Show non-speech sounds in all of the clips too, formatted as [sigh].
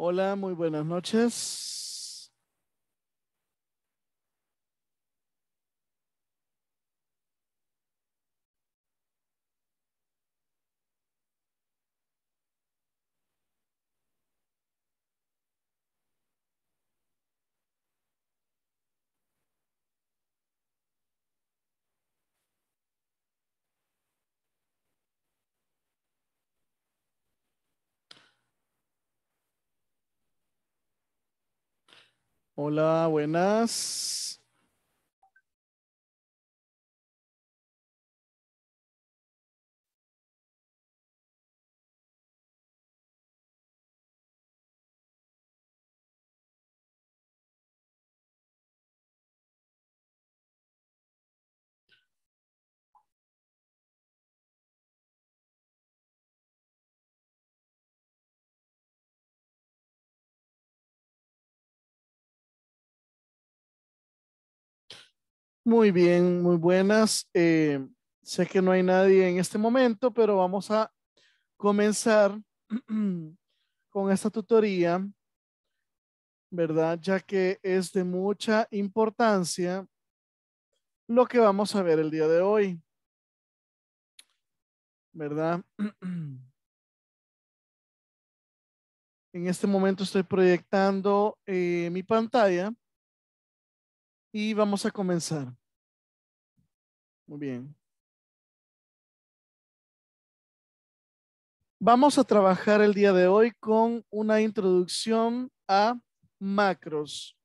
Hola, muy buenas noches. Hola, buenas. Muy bien, muy buenas. Eh, sé que no hay nadie en este momento, pero vamos a comenzar [clears throat] con esta tutoría, ¿verdad? Ya que es de mucha importancia lo que vamos a ver el día de hoy, ¿verdad? [clears throat] En este momento estoy proyectando eh, mi pantalla y vamos a comenzar. Muy bien. Vamos a trabajar el día de hoy con una introducción a macros.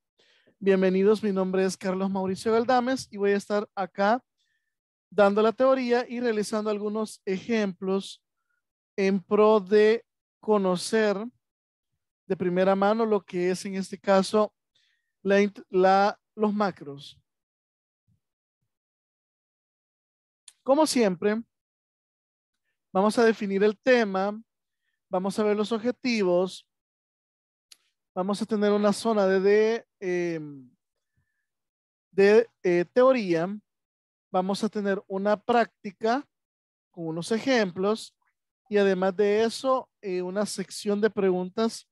Bienvenidos, mi nombre es Carlos Mauricio Galdames y voy a estar acá dando la teoría y realizando algunos ejemplos en pro de conocer de primera mano lo que es en este caso la, la los macros. Como siempre, vamos a definir el tema, vamos a ver los objetivos, vamos a tener una zona de, em, eh, teoría, vamos a tener una práctica con unos ejemplos y además de eso, eh, una sección de preguntas,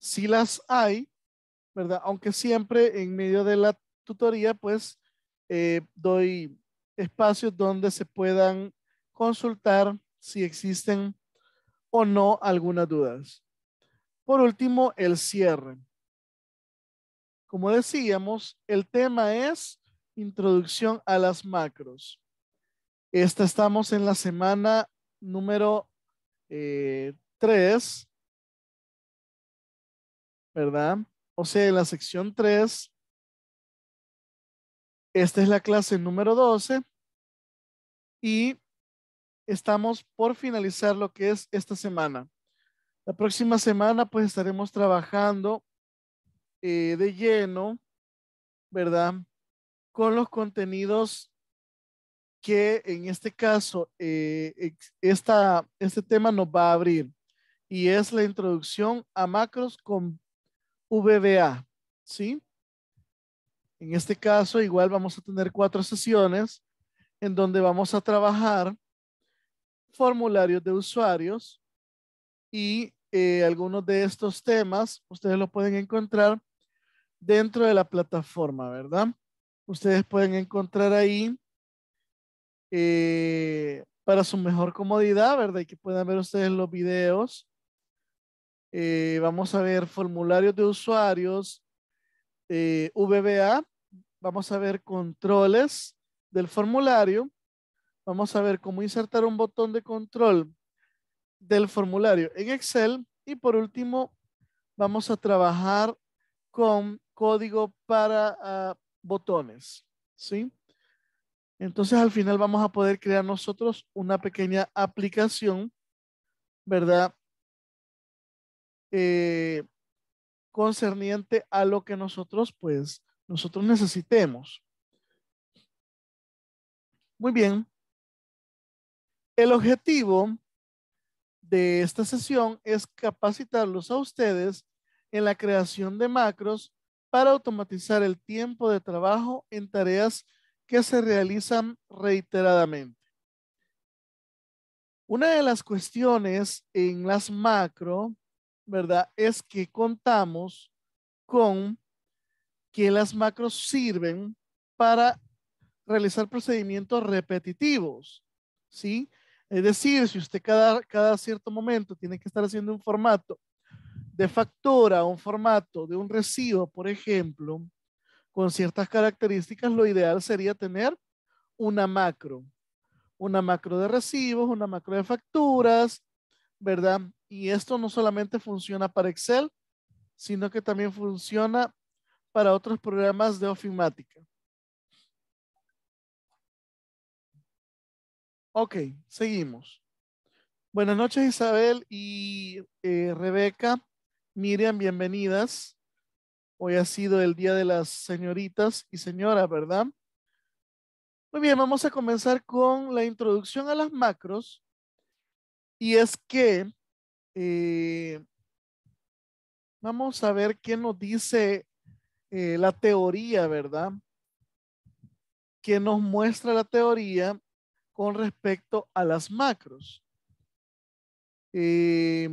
si las hay, ¿verdad? Aunque siempre en medio de la tutoría, pues eh, doy espacios donde se puedan consultar si existen o no algunas dudas. Por último, el cierre. Como decíamos, el tema es introducción a las macros. Esta estamos en la semana número eh, tres. ¿verdad? O sea, en la sección 3, esta es la clase número 12 y estamos por finalizar lo que es esta semana. La próxima semana pues estaremos trabajando eh, de lleno, ¿verdad? Con los contenidos que en este caso eh, este tema nos va a abrir y es la introducción a macros con VBA, ¿sí? En este caso, igual vamos a tener cuatro sesiones en donde vamos a trabajar formularios de usuarios y eh, algunos de estos temas ustedes lo pueden encontrar dentro de la plataforma, ¿verdad? Ustedes pueden encontrar ahí eh, para su mejor comodidad, ¿verdad? Y que puedan ver ustedes los videos eh, vamos a ver formularios de usuarios, eh, VBA, vamos a ver controles del formulario, vamos a ver cómo insertar un botón de control del formulario en Excel y por último vamos a trabajar con código para ah, botones, ¿sí? Entonces al final vamos a poder crear nosotros una pequeña aplicación, ¿verdad? Eh, concerniente a lo que nosotros, pues, nosotros necesitemos. Muy bien. El objetivo de esta sesión es capacitarlos a ustedes en la creación de macros para automatizar el tiempo de trabajo en tareas que se realizan reiteradamente. Una de las cuestiones en las macro ¿verdad? Es que contamos con que las macros sirven para realizar procedimientos repetitivos, ¿sí? Es decir, si usted cada, cada cierto momento tiene que estar haciendo un formato de factura, un formato de un recibo, por ejemplo, con ciertas características, lo ideal sería tener una macro. Una macro de recibos, una macro de facturas, ¿verdad? Y esto no solamente funciona para Excel, sino que también funciona para otros programas de ofimática. Ok, seguimos. Buenas noches Isabel y eh, Rebeca. Miriam, bienvenidas. Hoy ha sido el día de las señoritas y señoras, ¿verdad? Muy bien, vamos a comenzar con la introducción a las macros. Y es que eh, vamos a ver qué nos dice eh, la teoría, ¿verdad? Que nos muestra la teoría con respecto a las macros. Eh,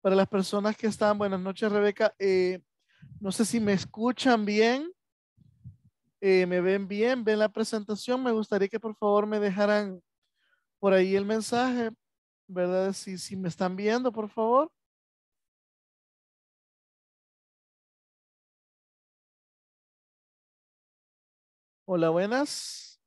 para las personas que están, buenas noches Rebeca, no sé si me escuchan bien, me ven bien, ven la presentación, me gustaría que por favor me dejaran por ahí el mensaje ¿verdad? Si, si me están viendo, por favor. Hola, buenas.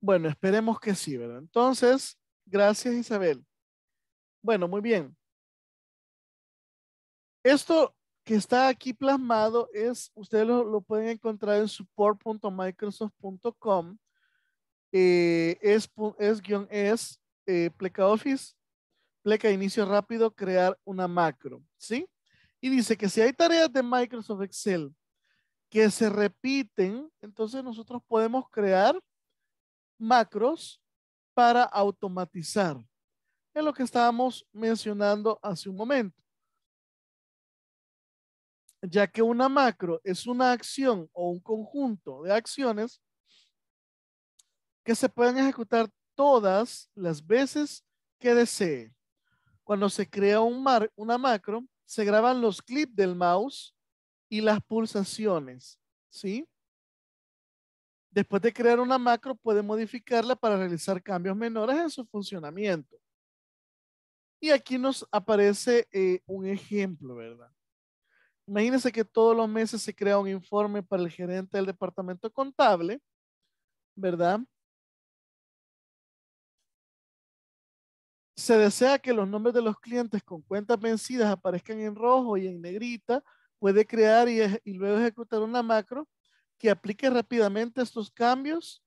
Bueno, esperemos que sí, ¿verdad? Entonces, gracias Isabel. Bueno, muy bien. Esto que está aquí plasmado es, ustedes lo, pueden encontrar en support.microsoft.com, eh, es, es guión es, eh, pleca office, pleca inicio rápido, crear una macro, ¿sí? Y dice que si hay tareas de Microsoft Excel que se repiten, entonces nosotros podemos crear macros para automatizar. Es lo que estábamos mencionando hace un momento ya que una macro es una acción o un conjunto de acciones que se pueden ejecutar todas las veces que desee. Cuando se crea una macro, se graban los clips del mouse y las pulsaciones, ¿sí? Después de crear una macro, puede modificarla para realizar cambios menores en su funcionamiento. Y aquí nos aparece eh, un ejemplo, ¿verdad? imagínense que todos los meses se crea un informe para el gerente del departamento contable, ¿verdad? Se desea que los nombres de los clientes con cuentas vencidas aparezcan en rojo y en negrita. Puede crear y, y luego ejecutar una macro que aplique rápidamente estos cambios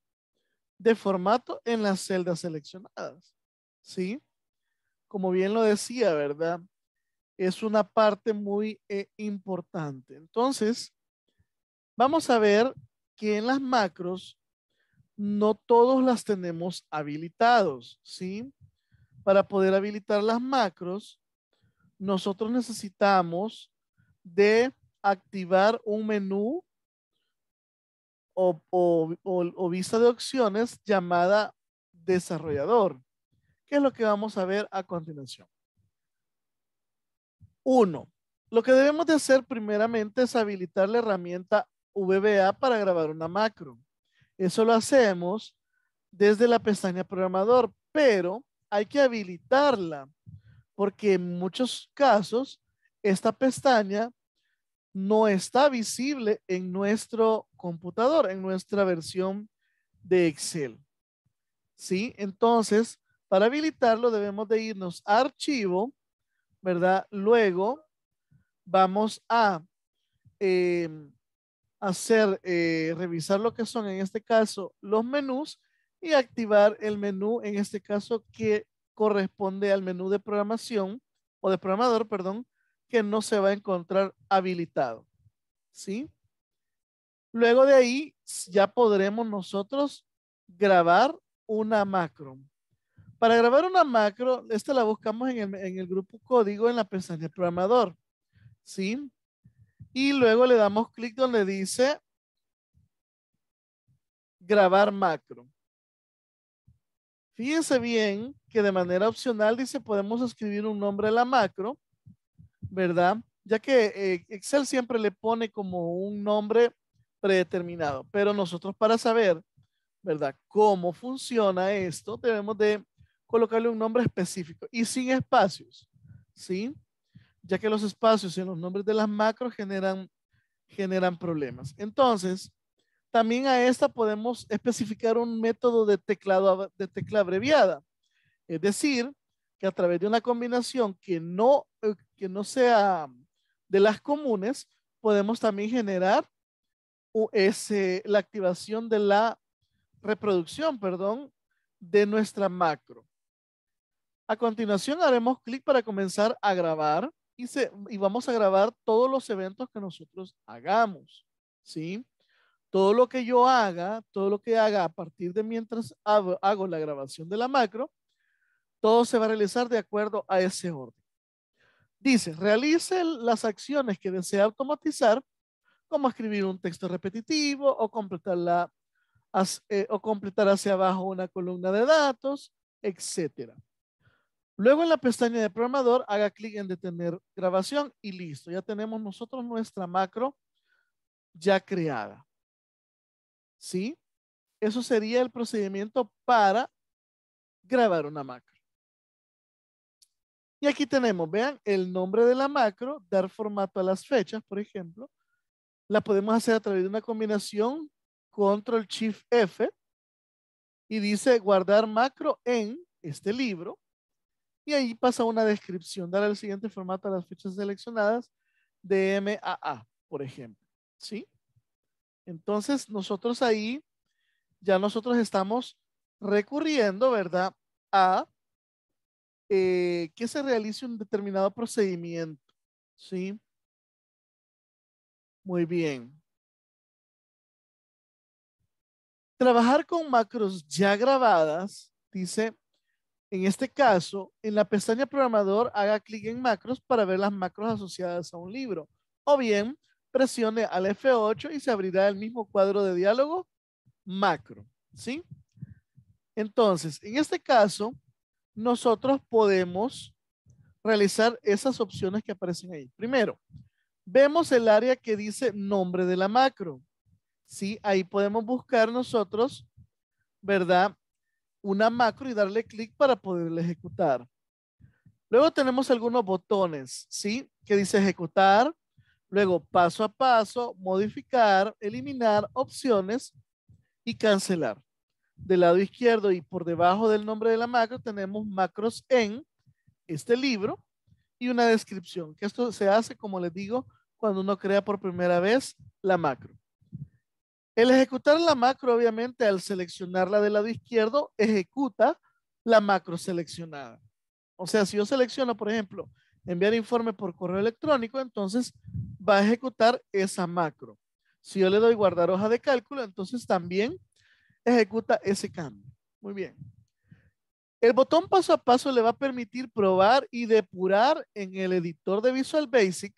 de formato en las celdas seleccionadas. ¿Sí? Como bien lo decía, ¿verdad? es una parte muy eh, importante. Entonces, vamos a ver que en las macros no todos las tenemos habilitados, ¿sí? Para poder habilitar las macros, nosotros necesitamos de activar un menú o vista de opciones llamada desarrollador, que es lo que vamos a ver a continuación. Uno, lo que debemos de hacer primeramente es habilitar la herramienta VBA para grabar una macro. Eso lo hacemos desde la pestaña programador, pero hay que habilitarla porque en muchos casos esta pestaña no está visible en nuestro computador, en nuestra versión de Excel. ¿Sí? Entonces, para habilitarlo debemos de irnos a archivo, ¿verdad? Luego vamos a em, hacer, eh, revisar lo que son en este caso los menús y activar el menú en este caso que corresponde al menú de programación o de programador, perdón, que no se va a encontrar habilitado. ¿Sí? Luego de ahí ya podremos nosotros grabar una macro. Para grabar una macro, esta la buscamos en el, grupo código en la pestaña de programador. ¿Sí? Y luego le damos clic donde dice grabar macro. Fíjense bien que de manera opcional dice podemos escribir un nombre a la macro, ¿verdad? Ya que eh, Excel siempre le pone como un nombre predeterminado, pero nosotros para saber, ¿verdad? Cómo funciona esto, debemos de colocarle un nombre específico y sin espacios, ¿sí? Ya que los espacios en los nombres de las macros generan, generan problemas. Entonces, también a esta podemos especificar un método de, teclado, de tecla abreviada. Es decir, que a través de una combinación que no, eh, que no sea de las comunes, podemos también generar ese, la activación de la reproducción, perdón, de nuestra macro. A continuación haremos clic para comenzar a grabar y, se, vamos a grabar todos los eventos que nosotros hagamos. ¿Sí? Todo lo que yo haga, todo lo que haga a partir de mientras hago, la grabación de la macro, todo se va a realizar de acuerdo a ese orden. Dice, realice las acciones que desea automatizar, como escribir un texto repetitivo o completar, eh, o completar hacia abajo una columna de datos, etcétera. Luego en la pestaña de programador haga clic en detener grabación y listo. Ya tenemos nosotros nuestra macro ya creada. ¿Sí? Eso sería el procedimiento para grabar una macro. Y aquí tenemos, vean, el nombre de la macro, dar formato a las fechas, por ejemplo. La podemos hacer a través de una combinación Control Shift F y dice guardar macro en este libro y ahí pasa una descripción. Dar el siguiente formato a las fechas seleccionadas de MAA, por ejemplo. ¿Sí? Entonces, nosotros ahí, ya nosotros estamos recurriendo, ¿verdad? A eh, que se realice un determinado procedimiento. ¿Sí? Muy bien. Trabajar con macros ya grabadas, dice, en este caso, en la pestaña programador haga clic en macros para ver las macros asociadas a un libro. O bien, presione al F8 y se abrirá el mismo cuadro de diálogo macro. ¿Sí? Entonces, en este caso, nosotros podemos realizar esas opciones que aparecen ahí. Primero, vemos el área que dice nombre de la macro. Sí, ahí podemos buscar nosotros, ¿verdad? una macro y darle clic para poderla ejecutar. Luego tenemos algunos botones, ¿sí? Que dice ejecutar, luego paso a paso, modificar, eliminar opciones y cancelar. Del lado izquierdo y por debajo del nombre de la macro tenemos macros en este libro y una descripción, que esto se hace, como les digo, cuando uno crea por primera vez la macro. El ejecutar la macro, obviamente, al seleccionarla del lado izquierdo, ejecuta la macro seleccionada. O sea, si yo selecciono, por ejemplo, enviar informe por correo electrónico, entonces va a ejecutar esa macro. Si yo le doy guardar hoja de cálculo, entonces también ejecuta ese cambio. Muy bien. El botón paso a paso le va a permitir probar y depurar en el editor de Visual Basic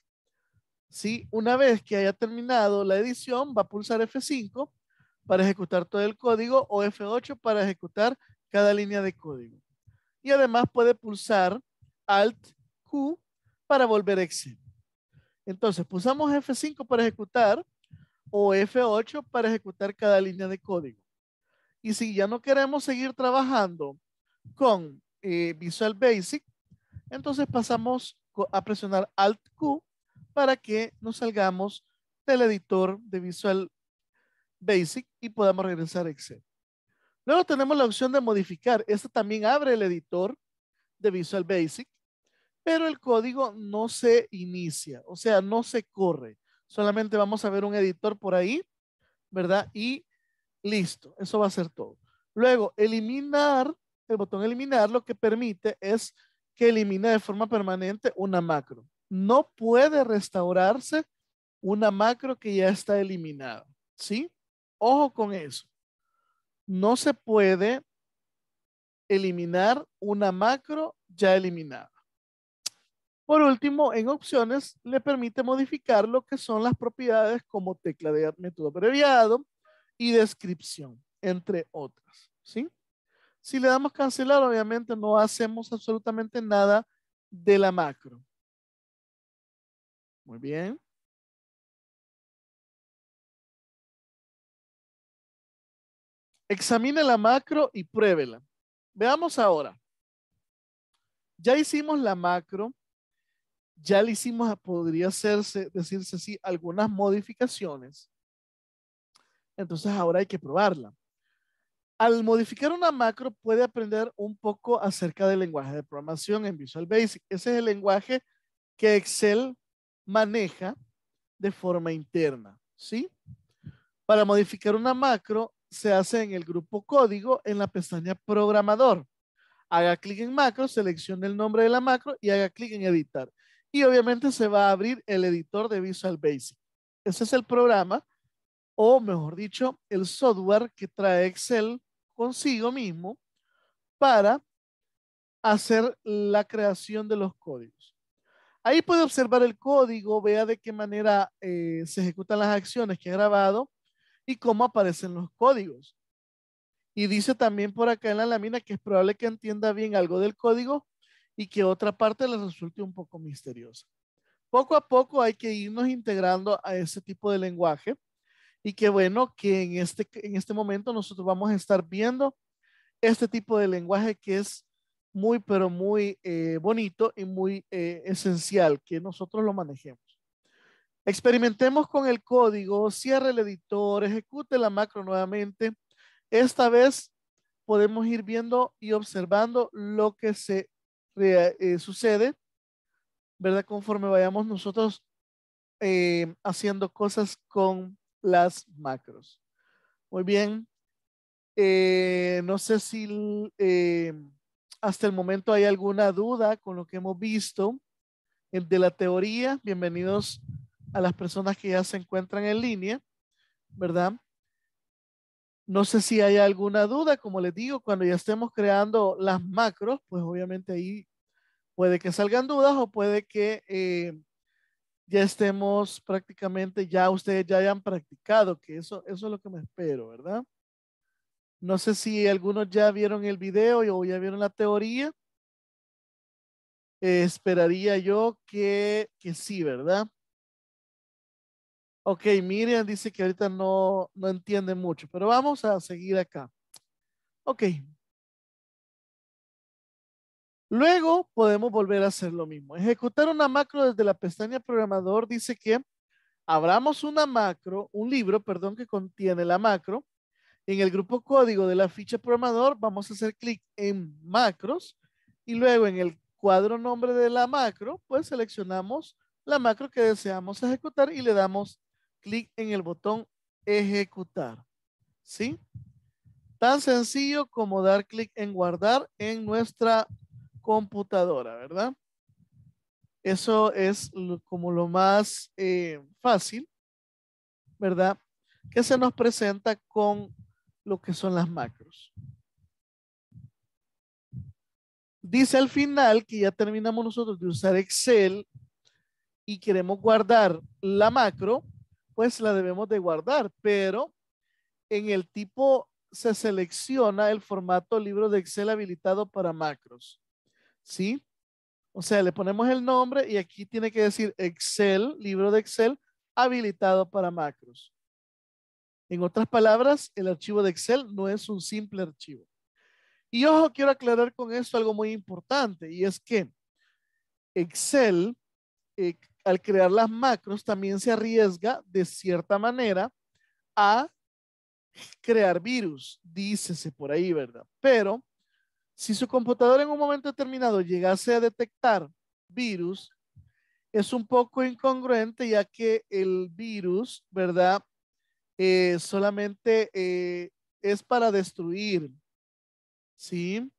si Una vez que haya terminado la edición, va a pulsar F5 para ejecutar todo el código o F8 para ejecutar cada línea de código. Y además puede pulsar Alt Q para volver a Excel. Entonces, pulsamos F5 para ejecutar o F8 para ejecutar cada línea de código. Y si ya no queremos seguir trabajando con eh, Visual Basic, entonces pasamos a presionar Alt Q para que nos salgamos del editor de Visual Basic y podamos regresar a Excel. Luego tenemos la opción de modificar. Este también abre el editor de Visual Basic, pero el código no se inicia, o sea, no se corre. Solamente vamos a ver un editor por ahí, ¿verdad? Y listo, eso va a ser todo. Luego, eliminar, el botón eliminar lo que permite es que elimine de forma permanente una macro no puede restaurarse una macro que ya está eliminada. ¿Sí? Ojo con eso. No se puede eliminar una macro ya eliminada. Por último, en opciones le permite modificar lo que son las propiedades como tecla de método abreviado y descripción, entre otras. ¿sí? Si le damos cancelar, obviamente no hacemos absolutamente nada de la macro. Muy bien. Examine la macro y pruébela. Veamos ahora. Ya hicimos la macro. Ya le hicimos, podría hacerse, decirse así, algunas modificaciones. Entonces ahora hay que probarla. Al modificar una macro puede aprender un poco acerca del lenguaje de programación en Visual Basic. Ese es el lenguaje que Excel maneja de forma interna, ¿sí? Para modificar una macro se hace en el grupo código en la pestaña programador. Haga clic en macro, seleccione el nombre de la macro y haga clic en editar. Y obviamente se va a abrir el editor de Visual Basic. Ese es el programa, o mejor dicho, el software que trae Excel consigo mismo para hacer la creación de los códigos. Ahí puede observar el código, vea de qué manera eh, se ejecutan las acciones que ha grabado y cómo aparecen los códigos. Y dice también por acá en la lámina que es probable que entienda bien algo del código y que otra parte le resulte un poco misteriosa. Poco a poco hay que irnos integrando a ese tipo de lenguaje y que bueno que en este, en este momento nosotros vamos a estar viendo este tipo de lenguaje que es muy, pero muy eh, bonito y muy eh, esencial que nosotros lo manejemos. Experimentemos con el código, cierre el editor, ejecute la macro nuevamente. Esta vez podemos ir viendo y observando lo que se eh, sucede, ¿verdad? Conforme vayamos nosotros haciendo cosas con las macros. Muy bien. no sé si hasta el momento hay alguna duda con lo que hemos visto de la teoría, bienvenidos a las personas que ya se encuentran en línea, ¿verdad? No sé si hay alguna duda, como les digo, cuando ya estemos creando las macros, pues obviamente ahí puede que salgan dudas o puede que eh, ya estemos prácticamente, ya ustedes ya hayan practicado, que eso, eso es lo que me espero, ¿verdad? No sé si algunos ya vieron el video o ya vieron la teoría. Eh, esperaría yo que, sí, ¿verdad? Ok, Miriam dice que ahorita no, no entiende mucho, pero vamos a seguir acá. Ok. Luego podemos volver a hacer lo mismo. Ejecutar una macro desde la pestaña programador dice que abramos una macro, un libro, perdón, que contiene la macro en el grupo código de la ficha programador vamos a hacer clic en macros y luego en el cuadro nombre de la macro, pues seleccionamos la macro que deseamos ejecutar y le damos clic en el botón ejecutar. ¿Sí? Tan sencillo como dar clic en guardar en nuestra computadora, ¿verdad? Eso es como lo más eh, fácil, ¿verdad? Que se nos presenta con lo que son las macros. Dice al final que ya terminamos nosotros de usar Excel y queremos guardar la macro, pues la debemos de guardar, pero en el tipo se selecciona el formato libro de Excel habilitado para macros. ¿Sí? O sea, le ponemos el nombre y aquí tiene que decir Excel, libro de Excel habilitado para macros. En otras palabras, el archivo de Excel no es un simple archivo. Y ojo, quiero aclarar con esto algo muy importante y es que Excel, eh, al crear las macros, también se arriesga de cierta manera a crear virus, dícese por ahí, ¿verdad? Pero si su computadora en un momento determinado llegase a detectar virus, es un poco incongruente ya que el virus, ¿verdad? Eh, solamente eh, es para destruir, ¿sí?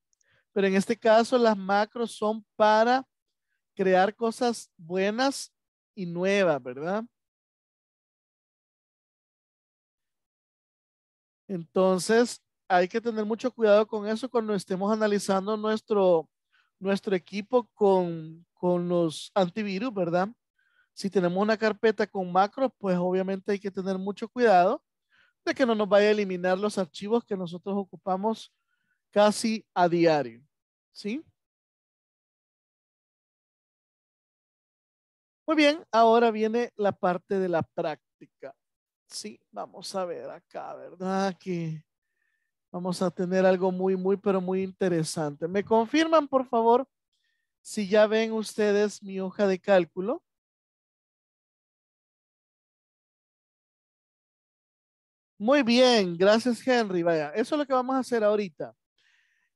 Pero en este caso las macros son para crear cosas buenas y nuevas, ¿verdad? Entonces, hay que tener mucho cuidado con eso cuando estemos analizando nuestro, nuestro equipo con, con los antivirus, ¿verdad? Si tenemos una carpeta con macros, pues obviamente hay que tener mucho cuidado de que no nos vaya a eliminar los archivos que nosotros ocupamos casi a diario. ¿Sí? Muy bien, ahora viene la parte de la práctica. Sí, vamos a ver acá, ¿verdad? Que vamos a tener algo muy, muy, pero muy interesante. ¿Me confirman, por favor, si ya ven ustedes mi hoja de cálculo? Muy bien, gracias Henry. Vaya, eso es lo que vamos a hacer ahorita.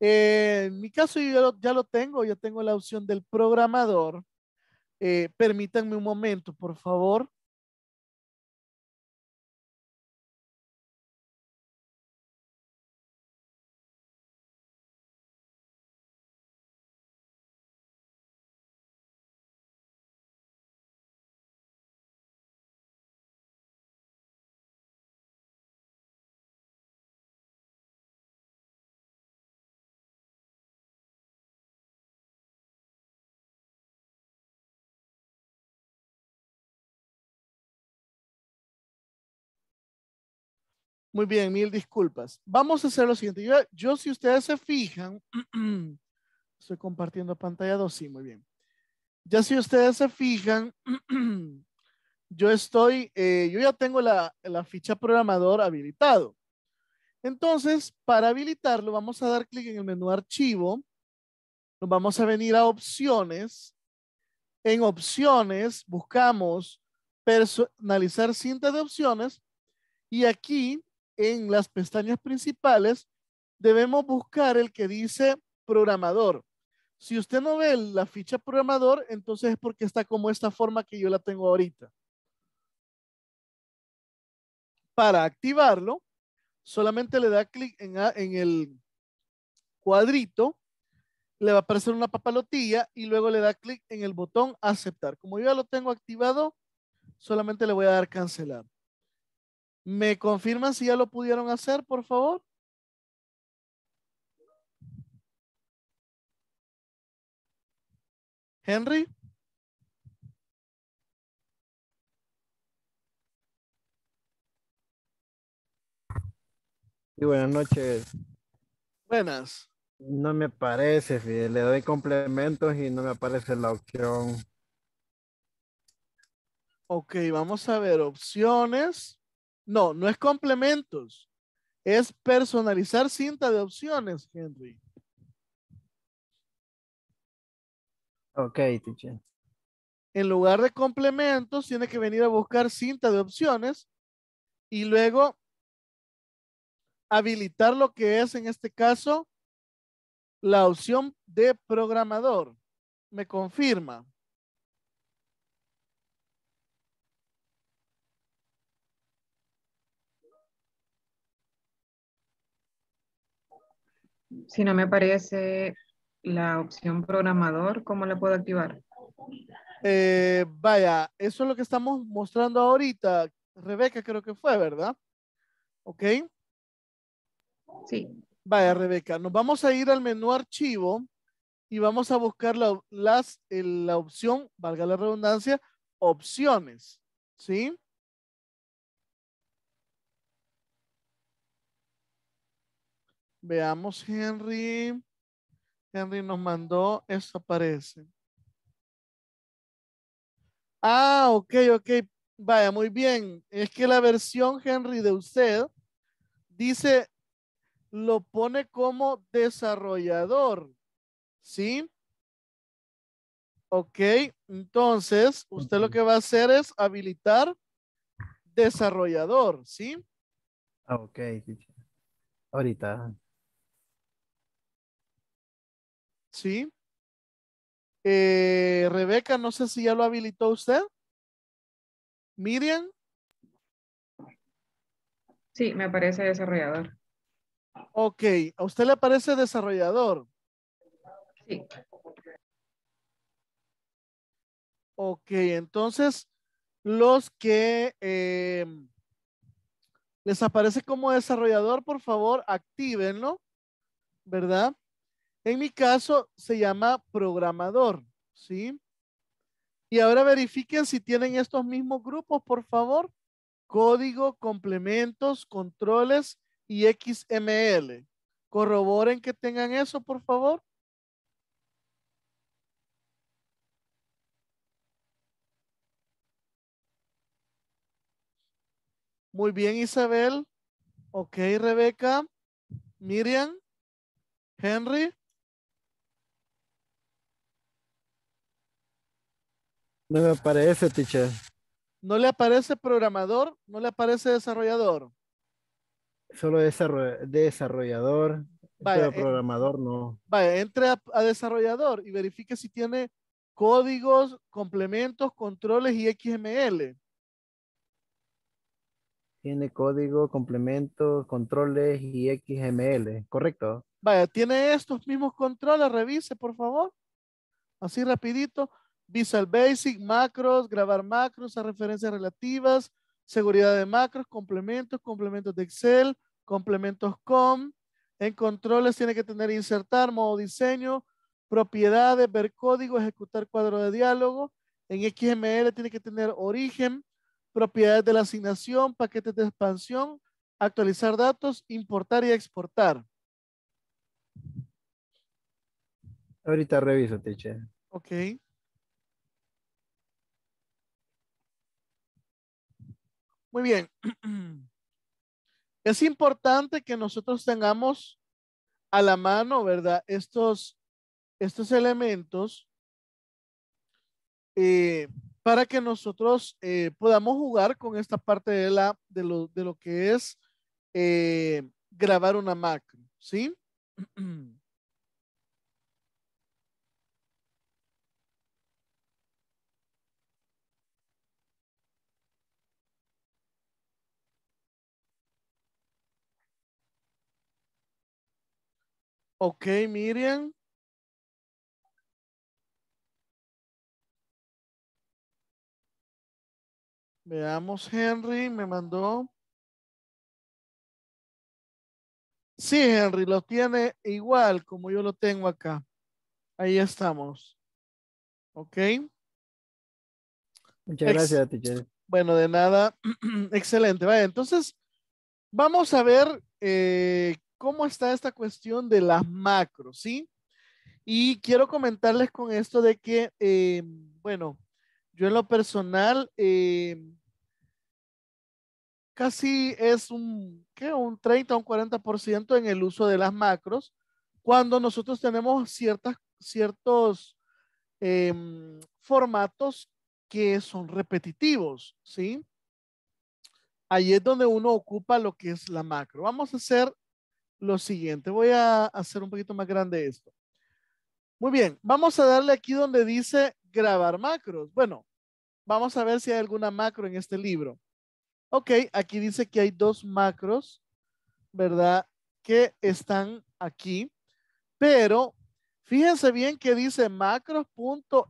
Eh, en mi caso yo ya lo, tengo, yo tengo la opción del programador. Eh, permítanme un momento, por favor. Muy bien, mil disculpas. Vamos a hacer lo siguiente. Yo, si ustedes se fijan, [clears throat] estoy compartiendo pantalla 2, sí, muy bien. Ya si ustedes se fijan, [clears throat] yo estoy, eh, yo ya tengo la, ficha programador habilitado. Entonces, para habilitarlo, vamos a dar clic en el menú archivo. Nos vamos a venir a opciones. En opciones buscamos personalizar cinta de opciones. Y aquí en las pestañas principales, debemos buscar el que dice programador. Si usted no ve la ficha programador, entonces es porque está como esta forma que yo la tengo ahorita. Para activarlo, solamente le da clic en, el cuadrito, le va a aparecer una papalotilla y luego le da clic en el botón aceptar. Como yo ya lo tengo activado, solamente le voy a dar cancelar. ¿Me confirman si ya lo pudieron hacer, por favor? Henry. Y buenas noches. Buenas. No me parece, Fidel, le doy complementos y no me aparece la opción. Ok, vamos a ver opciones. No, no es complementos. Es personalizar cinta de opciones, Henry. Ok, teacher. En lugar de complementos, tiene que venir a buscar cinta de opciones y luego habilitar lo que es, en este caso, la opción de programador. Me confirma. si no me aparece la opción programador, ¿cómo la puedo activar? Eh, vaya, eso es lo que estamos mostrando ahorita. Rebeca creo que fue, ¿verdad? ¿Ok? Sí. Vaya, Rebeca, nos vamos a ir al menú archivo y vamos a buscar la, la opción, valga la redundancia, opciones. ¿Sí? Veamos, Henry. Henry nos mandó, Eso aparece. Ah, ok, ok. Vaya, muy bien. Es que la versión, Henry, de usted dice, lo pone como desarrollador. ¿Sí? Ok, entonces usted lo que va a hacer es habilitar desarrollador, ¿sí? Ah, ok. Ahorita. ¿sí? Eh, Rebeca, no sé si ya lo habilitó usted. Miriam. Sí, me aparece desarrollador. Ok, ¿a usted le aparece desarrollador? Sí. Ok, entonces los que em, les aparece como desarrollador, por favor, activenlo ¿verdad? En mi caso se llama programador, ¿sí? Y ahora verifiquen si tienen estos mismos grupos, por favor. Código, complementos, controles y XML. Corroboren que tengan eso, por favor. Muy bien, Isabel. Ok, Rebeca. Miriam. Henry. No me aparece, teacher. No le aparece programador, no le aparece desarrollador. Solo desarrollador, vaya, pero eh, programador no. Vaya, entre a, desarrollador y verifique si tiene códigos, complementos, controles y XML. Tiene código, complementos, controles y XML, correcto. Vaya, tiene estos mismos controles, revise por favor. Así rapidito. Visual Basic, macros, grabar macros a referencias relativas, seguridad de macros, complementos, complementos de Excel, complementos com. En controles tiene que tener insertar, modo diseño, propiedades, ver código, ejecutar cuadro de diálogo. En XML tiene que tener origen, propiedades de la asignación, paquetes de expansión, actualizar datos, importar y exportar. Ahorita reviso, teacher. Ok. Muy bien. [clears throat] Es importante que nosotros tengamos a la mano, ¿verdad? Estos, estos elementos eh, para que nosotros eh, podamos jugar con esta parte de, la, de, lo, de lo que es eh, grabar una macro, ¿sí? [clears throat] Ok, Miriam. Veamos, Henry me mandó. Sí, Henry, lo tiene igual como yo lo tengo acá. Ahí estamos. Ok. Muchas gracias, Bueno, de nada. [clears throat] Excelente. Vaya, entonces vamos a ver eh, cómo está esta cuestión de las macros, ¿sí? Y quiero comentarles con esto de que, eh, bueno, yo en lo personal, eh, casi es un, ¿qué? un 30 o un 40% en el uso de las macros, cuando nosotros tenemos ciertas, ciertos eh, formatos que son repetitivos, ¿sí? Ahí es donde uno ocupa lo que es la macro. Vamos a hacer lo siguiente. Voy a hacer un poquito más grande esto. Muy bien, vamos a darle aquí donde dice grabar macros. Bueno, vamos a ver si hay alguna macro en este libro. Ok, aquí dice que hay dos macros, ¿verdad? Que están aquí, pero fíjense bien que dice macros.xlsm,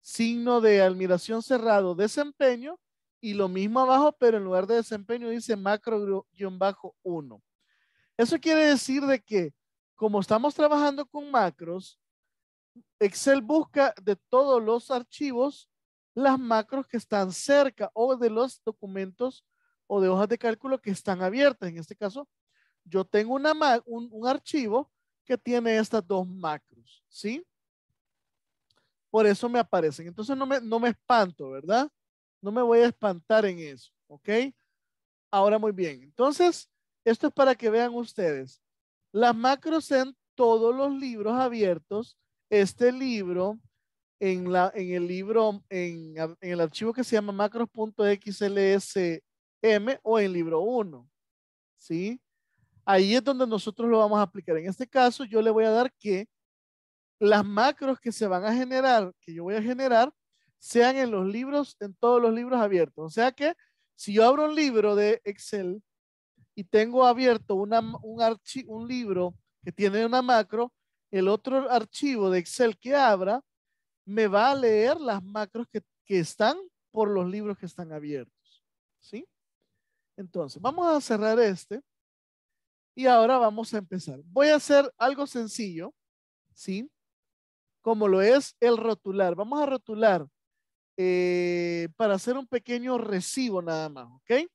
signo de admiración cerrado, desempeño, y lo mismo abajo, pero en lugar de desempeño dice macro-1. Eso quiere decir de que como estamos trabajando con macros, Excel busca de todos los archivos las macros que están cerca o de los documentos o de hojas de cálculo que están abiertas. En este caso, yo tengo una, un, archivo que tiene estas dos macros, ¿sí? Por eso me aparecen. Entonces no me, no me espanto, ¿verdad? No me voy a espantar en eso, ¿ok? Ahora muy bien. Entonces, esto es para que vean ustedes. Las macros en todos los libros abiertos. Este libro, en, la, en el libro, en, el archivo que se llama macros.xlsm o en libro 1. ¿Sí? Ahí es donde nosotros lo vamos a aplicar. En este caso, yo le voy a dar que las macros que se van a generar, que yo voy a generar, sean en los libros, en todos los libros abiertos. O sea que si yo abro un libro de Excel y tengo abierto un, un libro que tiene una macro, el otro archivo de Excel que abra me va a leer las macros que, que están por los libros que están abiertos. ¿Sí? Entonces, vamos a cerrar este. Y ahora vamos a empezar. Voy a hacer algo sencillo, ¿sí? Como lo es el rotular. Vamos a rotular eh, para hacer un pequeño recibo nada más, ¿ok?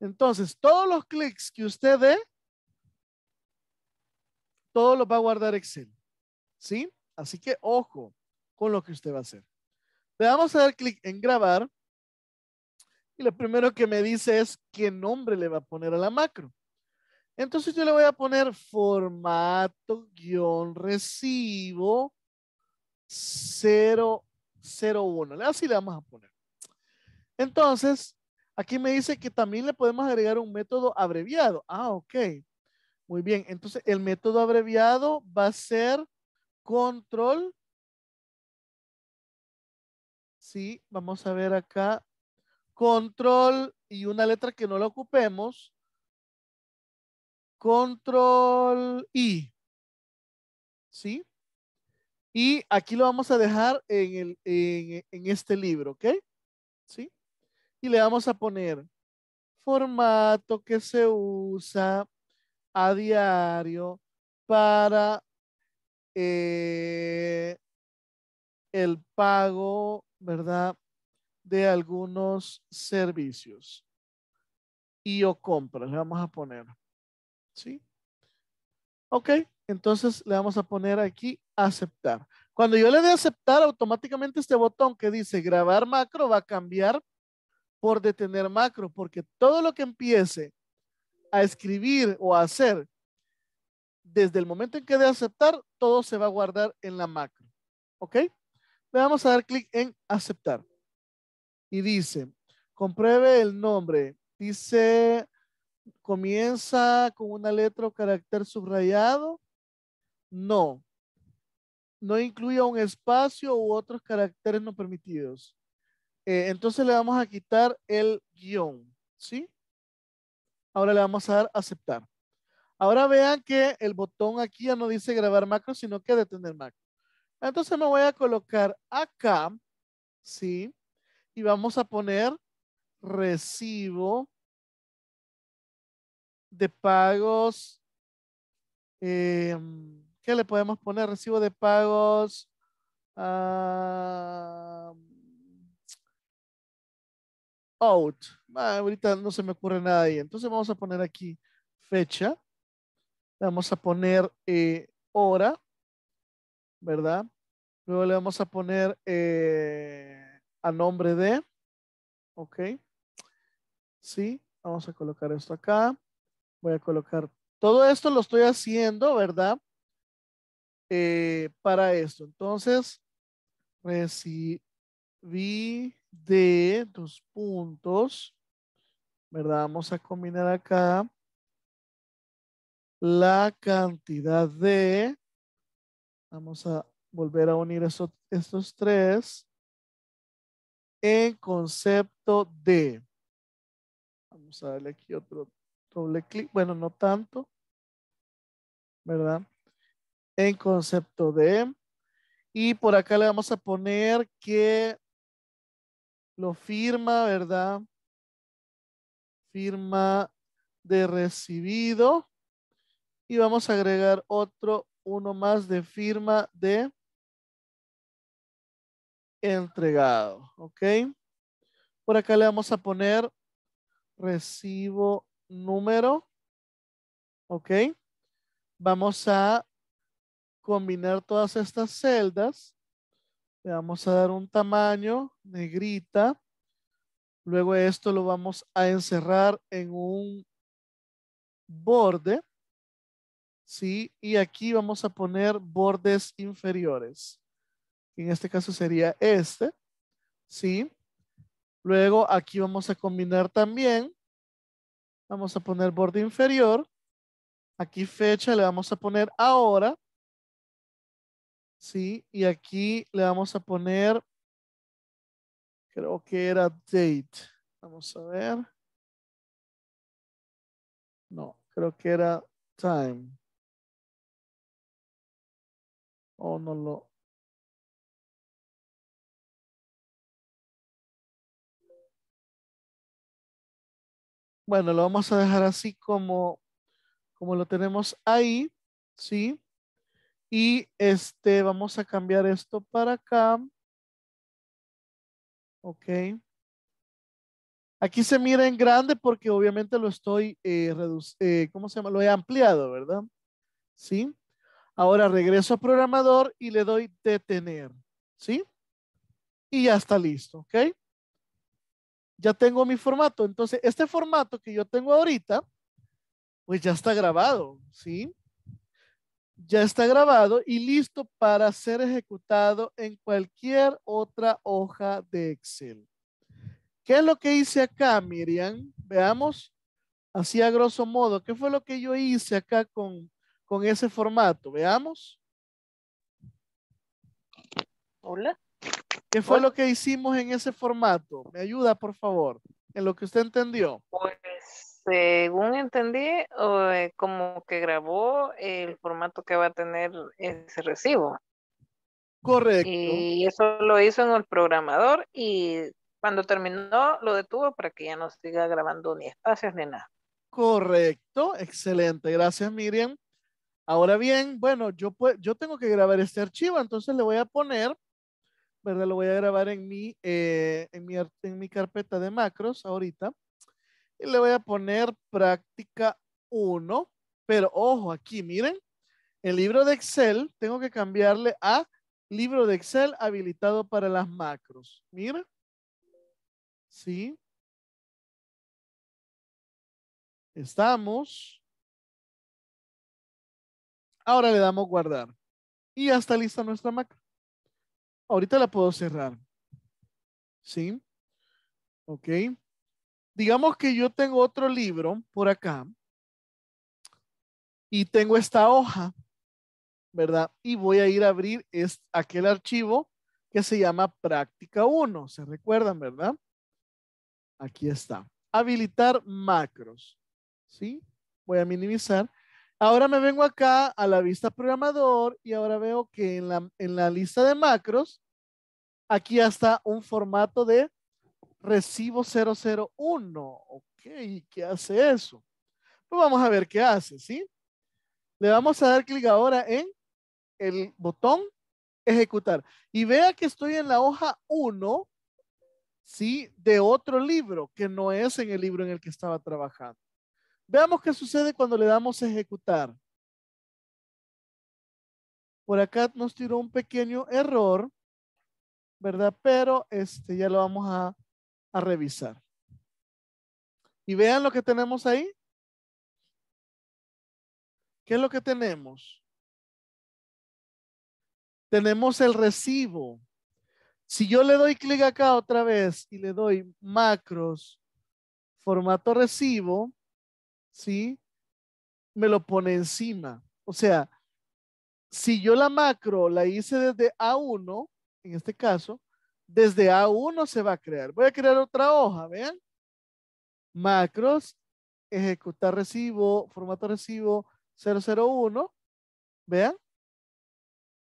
Entonces, todos los clics que usted dé, todos los va a guardar Excel, ¿sí? Así que ojo con lo que usted va a hacer. Le vamos a dar clic en grabar y lo primero que me dice es qué nombre le va a poner a la macro. Entonces yo le voy a poner formato guión recibo 0 0,1. Así le vamos a poner. Entonces, aquí me dice que también le podemos agregar un método abreviado. Ah, ok. Muy bien. Entonces, el método abreviado va a ser control. Sí, vamos a ver acá. Control y una letra que no la ocupemos. Control I. ¿Sí? Y aquí lo vamos a dejar en, este libro, ¿ok? ¿Sí? Y le vamos a poner formato que se usa a diario para eh, el pago, ¿verdad? De algunos servicios y o compras, le vamos a poner, ¿sí? Ok, entonces le vamos a poner aquí aceptar. Cuando yo le dé aceptar, automáticamente este botón que dice grabar macro va a cambiar por detener macro, porque todo lo que empiece a escribir o a hacer desde el momento en que dé aceptar, todo se va a guardar en la macro. ¿Ok? Le vamos a dar clic en aceptar. Y dice, compruebe el nombre. Dice comienza con una letra o carácter subrayado? No. No incluye un espacio u otros caracteres no permitidos. Eh, entonces le vamos a quitar el guión, ¿sí? Ahora le vamos a dar aceptar. Ahora vean que el botón aquí ya no dice grabar macro, sino que detener macro. Entonces me voy a colocar acá, ¿sí? Y vamos a poner recibo de pagos. Em, ¿Qué le podemos poner? Recibo de pagos. Ah, out. Ah, ahorita no se me ocurre nada ahí. Entonces vamos a poner aquí fecha. Vamos a poner eh, hora. ¿Verdad? Luego le vamos a poner eh, a nombre de. Ok. Sí, vamos a colocar esto acá voy a colocar. Todo esto lo estoy haciendo, ¿verdad? Eh, para esto. Entonces, recibí de dos puntos, ¿verdad? Vamos a combinar acá la cantidad de, vamos a volver a unir estos tres, en concepto de, vamos a darle aquí otro doble clic, bueno, no tanto, ¿verdad? En concepto de, y por acá le vamos a poner que lo firma, ¿verdad? Firma de recibido. Y vamos a agregar otro, uno más de firma de entregado, ¿ok? Por acá le vamos a poner recibo número, ¿ok? Vamos a combinar todas estas celdas. Le vamos a dar un tamaño negrita. Luego esto lo vamos a encerrar en un borde. ¿Sí? Y aquí vamos a poner bordes inferiores. En este caso sería este. ¿Sí? Luego aquí vamos a combinar también Vamos a poner borde inferior. Aquí fecha le vamos a poner ahora. Sí, y aquí le vamos a poner, creo que era date. Vamos a ver. No, creo que era time. oh, no lo, Bueno, lo vamos a dejar así como, como lo tenemos ahí, ¿sí? Y este, vamos a cambiar esto para acá. Ok. Aquí se mira en grande porque obviamente lo estoy, eh, eh ¿cómo se llama? Lo he ampliado, ¿verdad? ¿Sí? Ahora regreso a programador y le doy detener, ¿sí? Y ya está listo, ¿ok? ya tengo mi formato. Entonces, este formato que yo tengo ahorita, pues ya está grabado, ¿sí? Ya está grabado y listo para ser ejecutado en cualquier otra hoja de Excel. ¿Qué es lo que hice acá, Miriam? Veamos, así a grosso modo, ¿qué fue lo que yo hice acá con, con ese formato? Veamos. Hola. ¿Qué fue lo que hicimos en ese formato? ¿Me ayuda, por favor? En lo que usted entendió. Pues, según entendí, eh, como que grabó el formato que va a tener ese recibo. Correcto. Y eso lo hizo en el programador y cuando terminó lo detuvo para que ya no siga grabando ni espacios ni nada. Correcto, excelente. Gracias, Miriam. Ahora bien, bueno, yo, yo tengo que grabar este archivo, entonces le voy a poner lo voy a grabar en mi, eh, en mi, en mi carpeta de macros ahorita. Y le voy a poner práctica 1. Pero ojo, aquí miren, el libro de Excel, tengo que cambiarle a libro de Excel habilitado para las macros. Mira. Sí. Estamos. Ahora le damos guardar. Y ya está lista nuestra macro ahorita la puedo cerrar. ¿Sí? Ok. Digamos que yo tengo otro libro por acá y tengo esta hoja, ¿verdad? Y voy a ir a abrir es, aquel archivo que se llama práctica 1. ¿Se recuerdan, verdad? Aquí está. Habilitar macros. ¿Sí? Voy a minimizar Ahora me vengo acá a la vista programador y ahora veo que en la, en la lista de macros, aquí ya está un formato de recibo 001. Ok, ¿qué hace eso? Pues vamos a ver qué hace, ¿sí? Le vamos a dar clic ahora en el botón ejecutar. Y vea que estoy en la hoja 1, ¿sí? De otro libro, que no es en el libro en el que estaba trabajando. Veamos qué sucede cuando le damos a ejecutar. Por acá nos tiró un pequeño error, ¿verdad? Pero este, ya lo vamos a, a revisar. Y vean lo que tenemos ahí. ¿Qué es lo que tenemos? Tenemos el recibo. Si yo le doy clic acá otra vez y le doy macros, formato recibo, ¿sí? Me lo pone encima. O sea, si yo la macro la hice desde A1, en este caso, desde A1 se va a crear. Voy a crear otra hoja, vean. Macros, ejecutar recibo, formato recibo 001, vean.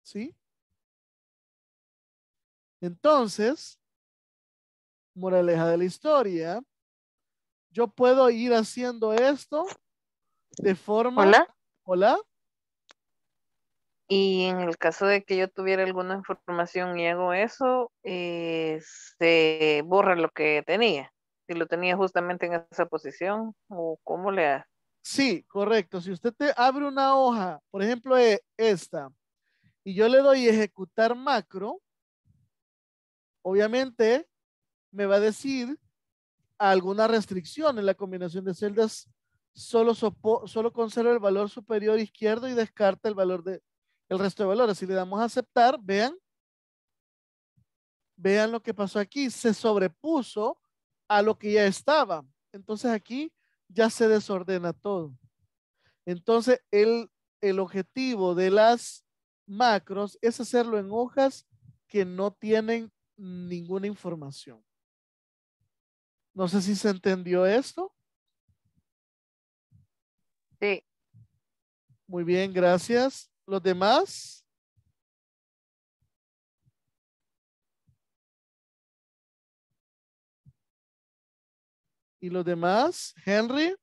¿Sí? Entonces, moraleja de la historia, yo puedo ir haciendo esto de forma... Hola. Hola. Y en el caso de que yo tuviera alguna información y hago eso, se este, borra lo que tenía. Si lo tenía justamente en esa posición, o cómo le da Sí, correcto. Si usted te abre una hoja, por ejemplo, e, esta, y yo le doy ejecutar macro, obviamente me va a decir alguna restricción en la combinación de celdas, solo, solo conserva el valor superior izquierdo y descarta el valor de el resto de valores. Si le damos a aceptar, vean, vean lo que pasó aquí. Se sobrepuso a lo que ya estaba. Entonces aquí ya se desordena todo. Entonces el, el objetivo de las macros es hacerlo en hojas que no tienen ninguna información. No sé si se entendió esto. Sí. Muy bien, gracias. ¿Los demás? ¿Y los demás? Henry.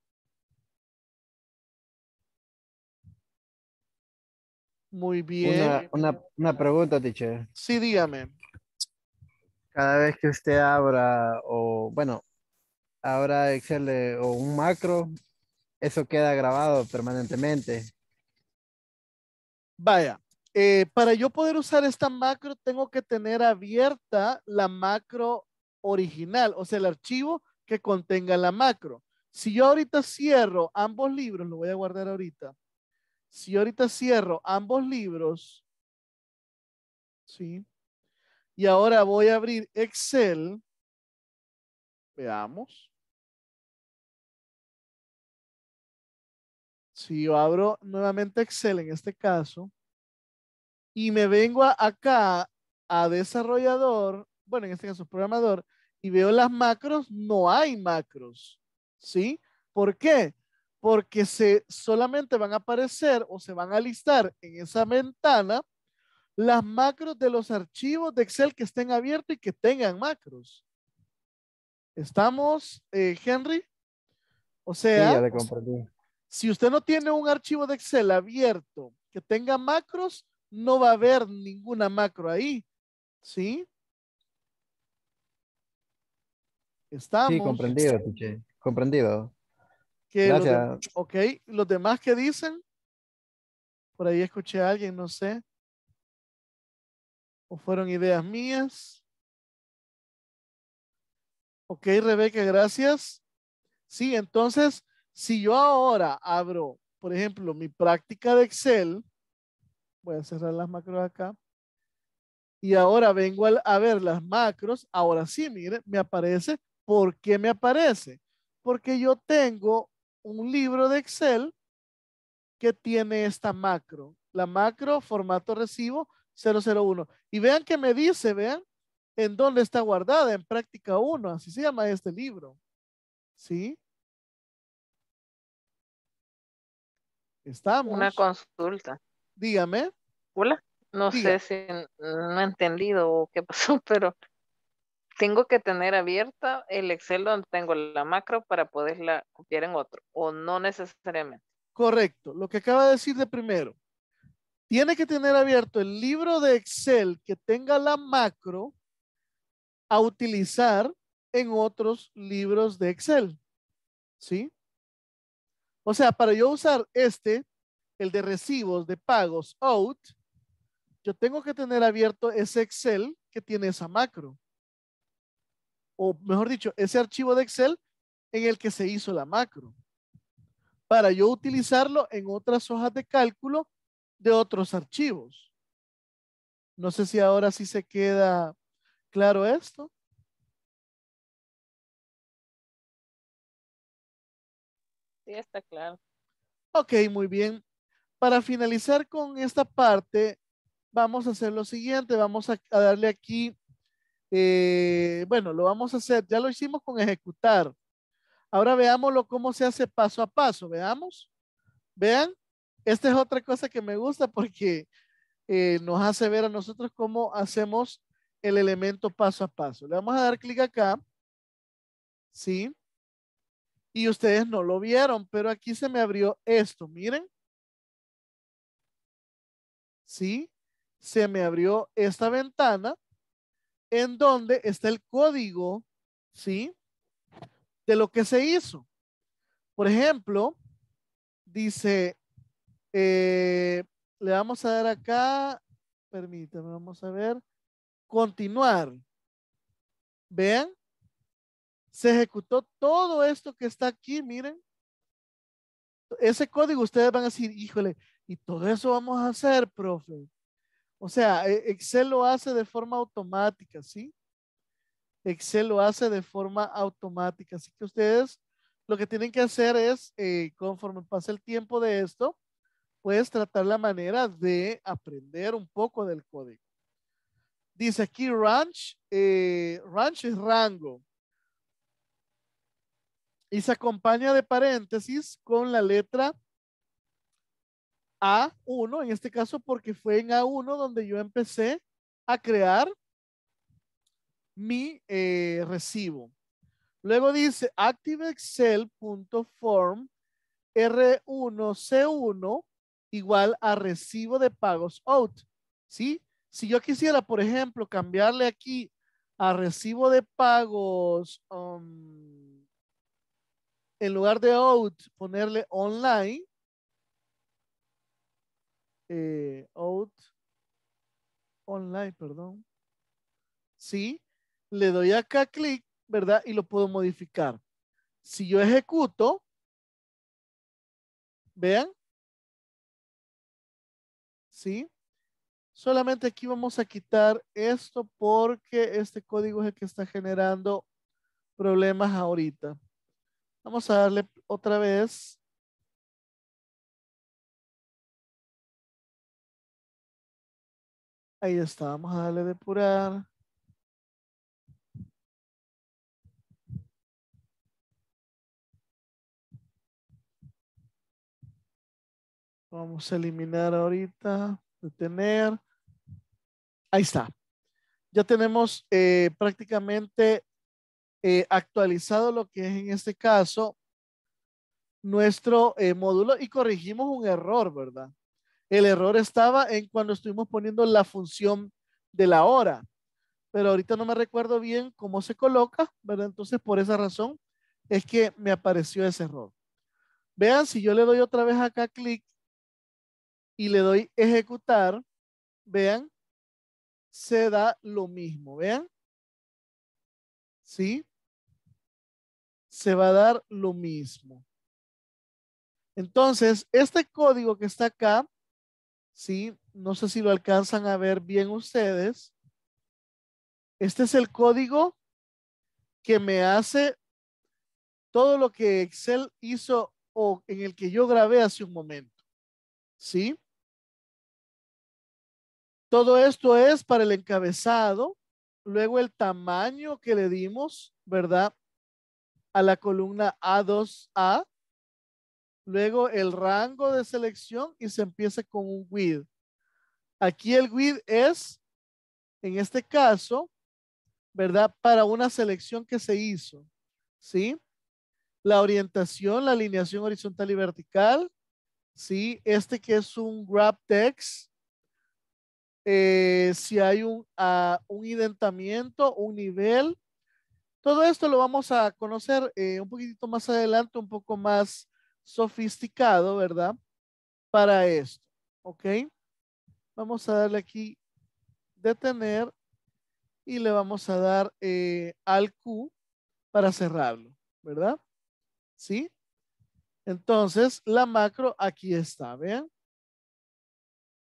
Muy bien. Una, pregunta, teacher. Sí, dígame. Cada vez que usted abra o, bueno, ahora Excel o un macro, eso queda grabado permanentemente. Vaya, eh, para yo poder usar esta macro, tengo que tener abierta la macro original, o sea, el archivo que contenga la macro. Si yo ahorita cierro ambos libros, lo voy a guardar ahorita. Si ahorita cierro ambos libros, ¿sí? Y ahora voy a abrir Excel. Veamos. si yo abro nuevamente Excel en este caso y me vengo acá a desarrollador, bueno, en este caso programador, y veo las macros, no hay macros, ¿sí? ¿Por qué? Porque se solamente van a aparecer o se van a listar en esa ventana las macros de los archivos de Excel que estén abiertos y que tengan macros. ¿Estamos, eh, Henry? O sea, sí, ya le comprendí. Si usted no tiene un archivo de Excel abierto que tenga macros, no va a haber ninguna macro ahí. ¿Sí? Estamos. Sí, comprendido, escuché. Comprendido. Gracias. Los ok, los demás que dicen, por ahí escuché a alguien, no sé. ¿O fueron ideas mías? Ok, Rebeca, gracias. Sí, entonces si yo ahora abro, por ejemplo, mi práctica de Excel, voy a cerrar las macros acá, y ahora vengo a, ver las macros, ahora sí, mire, me aparece. ¿Por qué me aparece? Porque yo tengo un libro de Excel que tiene esta macro. La macro formato recibo 001. Y vean que me dice, vean, en dónde está guardada, en práctica 1. Así se llama este libro. ¿Sí? Estamos. Una consulta. Dígame. Hola. No sé si no he entendido o qué pasó, [laughs] pero tengo que tener abierta el Excel donde tengo la macro para poderla copiar en otro, o no necesariamente. Correcto. Lo que acaba de decir de primero. Tiene que tener abierto el libro de Excel que tenga la macro a utilizar en otros libros de Excel. ¿Sí? O sea, para yo usar este, el de recibos de pagos out, yo tengo que tener abierto ese Excel que tiene esa macro. O mejor dicho, ese archivo de Excel en el que se hizo la macro. Para yo utilizarlo en otras hojas de cálculo de otros archivos. No sé si ahora sí se queda claro esto. Sí, está claro. Ok, muy bien. Para finalizar con esta parte, vamos a hacer lo siguiente. Vamos a, darle aquí, eh, bueno, lo vamos a hacer. Ya lo hicimos con ejecutar. Ahora veámoslo cómo se hace paso a paso. Veamos. Vean, esta es otra cosa que me gusta porque eh, nos hace ver a nosotros cómo hacemos el elemento paso a paso. Le vamos a dar clic acá. ¿Sí? y ustedes no lo vieron, pero aquí se me abrió esto, miren. ¿Sí? Se me abrió esta ventana en donde está el código, ¿sí? De lo que se hizo. Por ejemplo, dice, eh, le vamos a dar acá, permítame, vamos a ver, continuar. Vean, se ejecutó todo esto que está aquí, miren. Ese código ustedes van a decir, híjole, y todo eso vamos a hacer, profe. O sea, e, Excel lo hace de forma automática, ¿sí? Excel lo hace de forma automática. Así que ustedes lo que tienen que hacer es, eh, conforme pase el tiempo de esto, pues tratar la manera de aprender un poco del código. Dice aquí ranch, eh, ranch es rango y se acompaña de paréntesis con la letra A1, en este caso porque fue en A1 donde yo empecé a crear mi eh, recibo. Luego dice ActiveExcel.form R1C1 igual a recibo de pagos out. ¿Sí? Si yo quisiera, por ejemplo, cambiarle aquí a recibo de pagos um, en lugar de out, ponerle online. Eh, out online, perdón. Sí, le doy acá clic, ¿verdad? Y lo puedo modificar. Si yo ejecuto, vean. Sí. Solamente aquí vamos a quitar esto porque este código es el que está generando problemas ahorita. Vamos a darle otra vez. Ahí está, vamos a darle depurar. Vamos a eliminar ahorita, detener. Ahí está. Ya tenemos eh, prácticamente eh, actualizado lo que es en este caso nuestro eh, módulo y corregimos un error, ¿verdad? El error estaba en cuando estuvimos poniendo la función de la hora, pero ahorita no me recuerdo bien cómo se coloca, ¿verdad? Entonces, por esa razón es que me apareció ese error. Vean, si yo le doy otra vez acá clic y le doy ejecutar, vean, se da lo mismo, vean. ¿Sí? se va a dar lo mismo. Entonces, este código que está acá, ¿sí? No sé si lo alcanzan a ver bien ustedes. Este es el código que me hace todo lo que Excel hizo o en el que yo grabé hace un momento. ¿Sí? Todo esto es para el encabezado, luego el tamaño que le dimos, ¿verdad? a la columna A2A, luego el rango de selección y se empieza con un width. Aquí el width es, en este caso, ¿verdad? Para una selección que se hizo, ¿sí? La orientación, la alineación horizontal y vertical, ¿sí? Este que es un grab text, eh, si hay un, ah, un identamiento, un nivel, todo esto lo vamos a conocer eh, un poquitito más adelante, un poco más sofisticado, ¿verdad? Para esto, ¿ok? Vamos a darle aquí detener y le vamos a dar eh, al Q para cerrarlo, ¿verdad? ¿Sí? Entonces, la macro aquí está, ¿vean?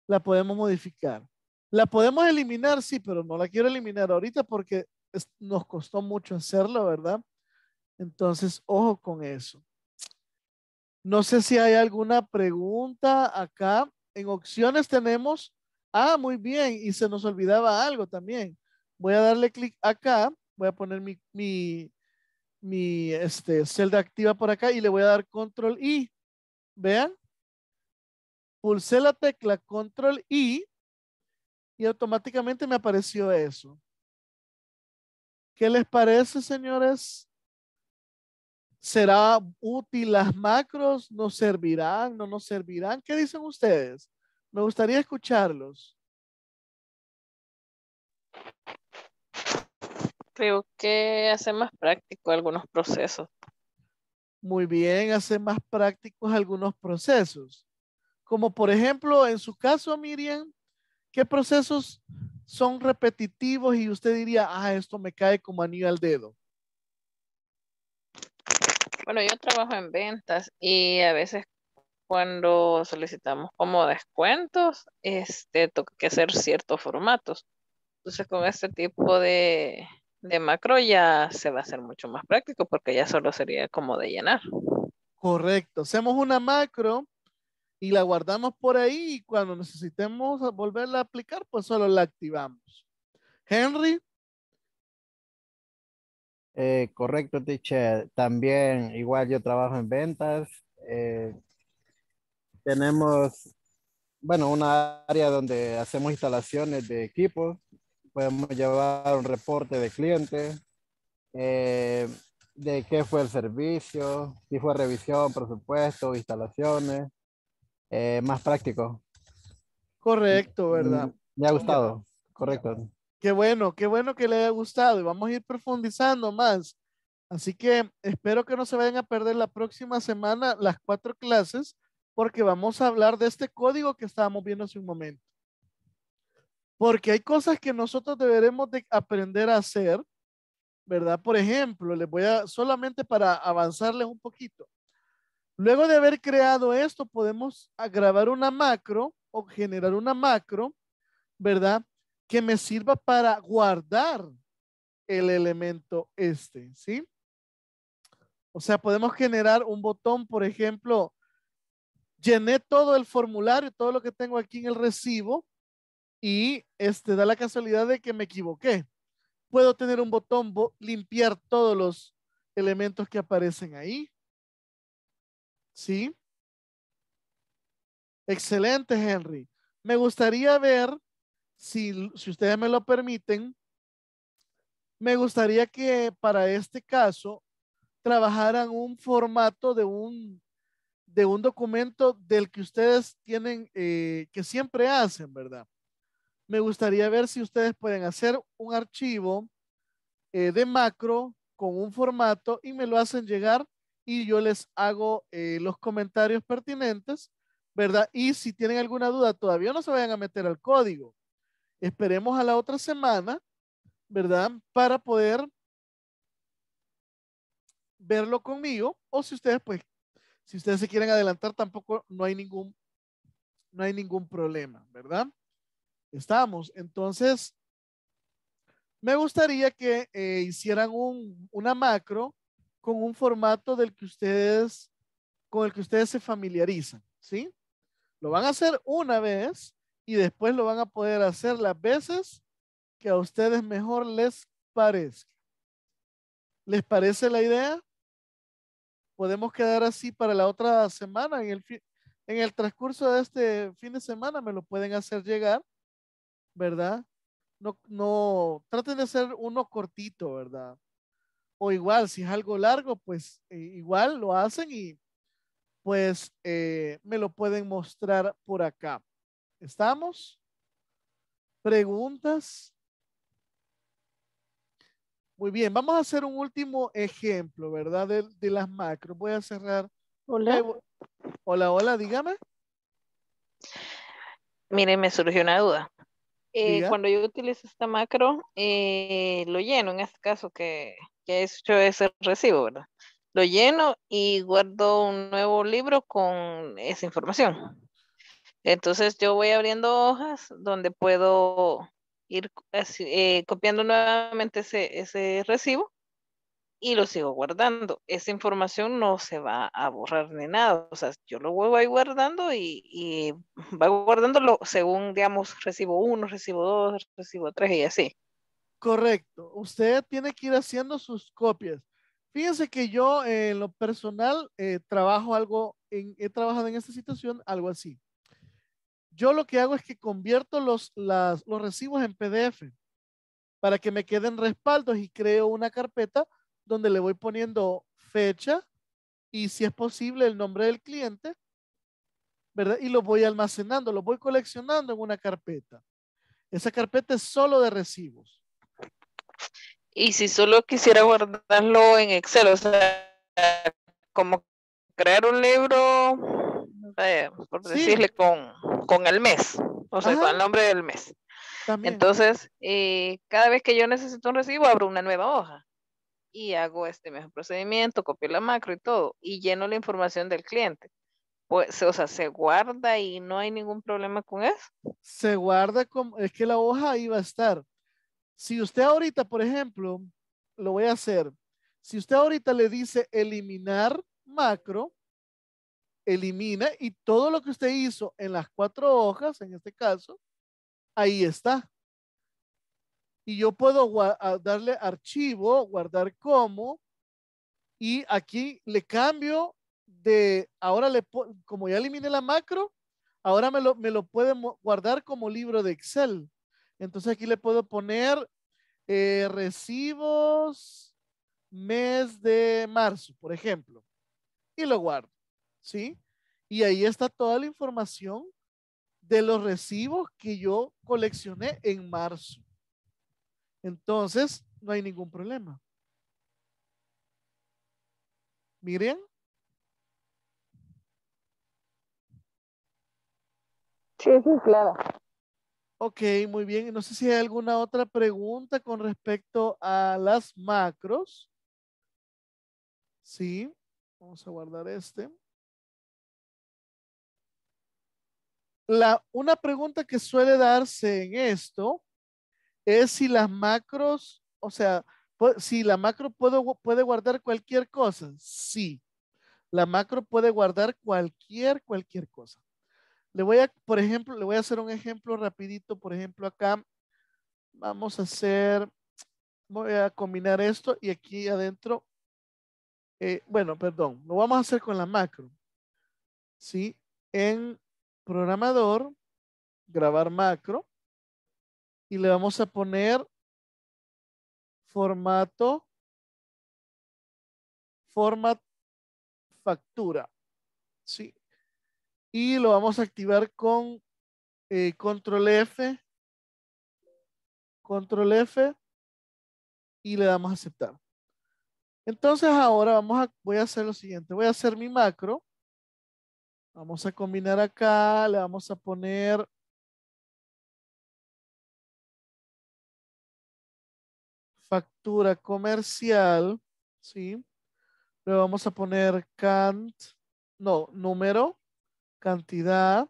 La podemos modificar. La podemos eliminar, sí, pero no la quiero eliminar ahorita porque nos costó mucho hacerlo, ¿verdad? Entonces, ojo con eso. No sé si hay alguna pregunta acá. En opciones tenemos, ah, muy bien, y se nos olvidaba algo también. Voy a darle clic acá, voy a poner mi, mi, mi este, celda activa por acá y le voy a dar control I. Vean, pulsé la tecla control I y automáticamente me apareció eso. ¿Qué les parece, señores? ¿Será útil las macros? ¿Nos servirán? ¿No nos servirán? ¿Qué dicen ustedes? Me gustaría escucharlos. Creo que hace más práctico algunos procesos. Muy bien, hace más prácticos algunos procesos. Como por ejemplo, en su caso, Miriam, ¿qué procesos son repetitivos y usted diría, ah, esto me cae como anillo al dedo? Bueno, yo trabajo en ventas y a veces cuando solicitamos como descuentos, este, toca que hacer ciertos formatos. Entonces, con este tipo de, de macro ya se va a hacer mucho más práctico porque ya solo sería como de llenar. Correcto. Hacemos una macro y la guardamos por ahí y cuando necesitemos volverla a aplicar, pues solo la activamos. Henry. Eh, correcto, teacher. También igual yo trabajo en ventas. Eh, tenemos, bueno, una área donde hacemos instalaciones de equipos. Podemos llevar un reporte de clientes. Eh, de qué fue el servicio, si fue revisión, presupuesto, instalaciones, eh, más práctico. Correcto, mm, ¿verdad? Me ha gustado, correcto. Qué bueno, qué bueno que le haya gustado y vamos a ir profundizando más. Así que espero que no se vayan a perder la próxima semana las cuatro clases porque vamos a hablar de este código que estábamos viendo hace un momento. Porque hay cosas que nosotros deberemos de aprender a hacer, ¿verdad? Por ejemplo, les voy a, solamente para avanzarles un poquito, Luego de haber creado esto, podemos grabar una macro o generar una macro, ¿verdad? Que me sirva para guardar el elemento este, ¿sí? O sea, podemos generar un botón, por ejemplo, llené todo el formulario, todo lo que tengo aquí en el recibo y este da la casualidad de que me equivoqué. Puedo tener un botón limpiar todos los elementos que aparecen ahí. ¿Sí? Excelente, Henry. Me gustaría ver, si, ustedes me lo permiten, me gustaría que para este caso trabajaran un formato de un, de un documento del que ustedes tienen, eh, que siempre hacen, ¿verdad? Me gustaría ver si ustedes pueden hacer un archivo eh, de macro con un formato y me lo hacen llegar y yo les hago eh, los comentarios pertinentes, ¿verdad? Y si tienen alguna duda, todavía no se vayan a meter al código. Esperemos a la otra semana, ¿verdad? Para poder verlo conmigo o si ustedes pues si ustedes se quieren adelantar tampoco no hay ningún no hay ningún problema, ¿verdad? Estamos. Entonces, me gustaría que eh, hicieran una macro con un formato del que ustedes, con el que ustedes se familiarizan, ¿sí? Lo van a hacer una vez y después lo van a poder hacer las veces que a ustedes mejor les parezca. ¿Les parece la idea? Podemos quedar así para la otra semana. En el, en el transcurso de este fin de semana me lo pueden hacer llegar, ¿verdad? No, no, traten de hacer uno cortito, ¿verdad? o igual si es algo largo, pues eh, igual lo hacen y pues eh, me lo pueden mostrar por acá. ¿Estamos? ¿Preguntas? Muy bien, vamos a hacer un último ejemplo, ¿verdad? De, las macros. Voy a cerrar. Hola. hola, hola, dígame. Miren, me surgió una duda. Eh, cuando yo utilizo esta macro, lo lleno en este caso que, que hecho ese recibo, ¿verdad? Lo lleno y guardo un nuevo libro con esa información. Entonces yo voy abriendo hojas donde puedo ir eh, copiando nuevamente ese, ese recibo y lo sigo guardando. Esa información no se va a borrar ni nada. O sea, yo lo voy guardando y, y va guardándolo según, digamos, recibo uno, recibo dos, recibo tres y así. Correcto. Usted tiene que ir haciendo sus copias. Fíjense que yo eh, en lo personal eh, trabajo algo, en, he trabajado en esta situación algo así. Yo lo que hago es que convierto los, los recibos en PDF para que me queden respaldos y creo una carpeta donde le voy poniendo fecha y si es posible el nombre del cliente, ¿verdad? Y lo voy almacenando, lo voy coleccionando en una carpeta. Esa carpeta es solo de recibos. Y si solo quisiera guardarlo en Excel, o sea, como crear un libro, eh, por decirle, con, el mes, o sea, con el nombre del mes. Entonces, eh, cada vez que yo necesito un recibo, abro una nueva hoja y hago este mismo procedimiento, copio la macro y todo, y lleno la información del cliente. Pues, o sea, se guarda y no hay ningún problema con eso. Se guarda como, es que la hoja iba a estar. Si usted ahorita, por ejemplo, lo voy a hacer. Si usted ahorita le dice eliminar macro, elimina y todo lo que usted hizo en las cuatro hojas, en este caso, ahí está. Y yo puedo darle archivo, guardar como, y aquí le cambio de, ahora le, como ya eliminé la macro, ahora me lo, me lo guardar como libro de Excel. Entonces aquí le puedo poner eh, recibos mes de marzo, por ejemplo. Y lo guardo, ¿sí? Y ahí está toda la información de los recibos que yo coleccioné en marzo. Entonces, no hay ningún problema. Miren. Sí, sí, claro. Ok, muy bien. No sé si hay alguna otra pregunta con respecto a las macros. Sí, vamos a guardar este. una pregunta que suele darse en esto es si las macros, o sea, si la macro puede, puede guardar cualquier cosa. Sí, la macro puede guardar cualquier, cualquier cosa. Le voy a, por ejemplo, le voy a hacer un ejemplo rapidito. Por ejemplo, acá vamos a hacer, voy a combinar esto y aquí adentro, eh, bueno, perdón, lo vamos a hacer con la macro. ¿Sí? En programador, grabar macro y le vamos a poner formato, format factura. ¿Sí? y lo vamos a activar con eh, control F. Control F y le damos a aceptar. Entonces ahora vamos a, voy a hacer lo siguiente. Voy a hacer mi macro. Vamos a combinar acá. Le vamos a poner. Factura comercial. Sí. Le vamos a poner cant. No, número cantidad,